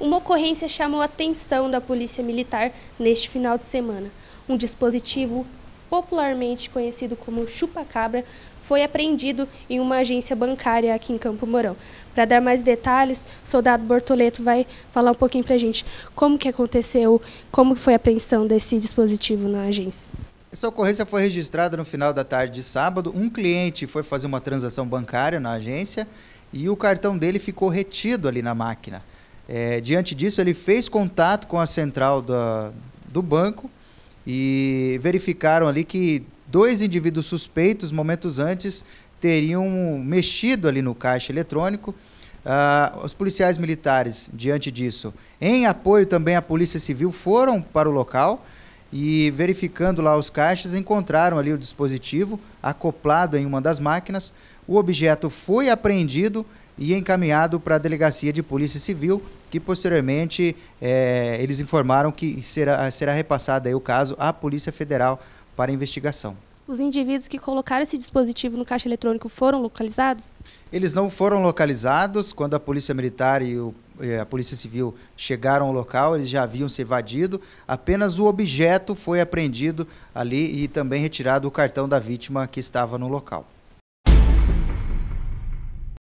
uma ocorrência chamou a atenção da Polícia Militar neste final de semana. Um dispositivo popularmente conhecido como chupa-cabra foi apreendido em uma agência bancária aqui em Campo Mourão. Para dar mais detalhes, o soldado Bortoleto vai falar um pouquinho para a gente como que aconteceu, como foi a apreensão desse dispositivo na agência. Essa ocorrência foi registrada no final da tarde de sábado. Um cliente foi fazer uma transação bancária na agência e o cartão dele ficou retido ali na máquina. É, diante disso, ele fez contato com a central da, do banco e verificaram ali que dois indivíduos suspeitos, momentos antes, teriam mexido ali no caixa eletrônico. Ah, os policiais militares, diante disso, em apoio também à Polícia Civil, foram para o local e, verificando lá os caixas, encontraram ali o dispositivo acoplado em uma das máquinas. O objeto foi apreendido e encaminhado para a Delegacia de Polícia Civil, que posteriormente é, eles informaram que será, será repassado aí o caso à Polícia Federal para investigação. Os indivíduos que colocaram esse dispositivo no caixa eletrônico foram localizados? Eles não foram localizados. Quando a Polícia Militar e o, é, a Polícia Civil chegaram ao local, eles já haviam se evadido. Apenas o objeto foi apreendido ali e também retirado o cartão da vítima que estava no local.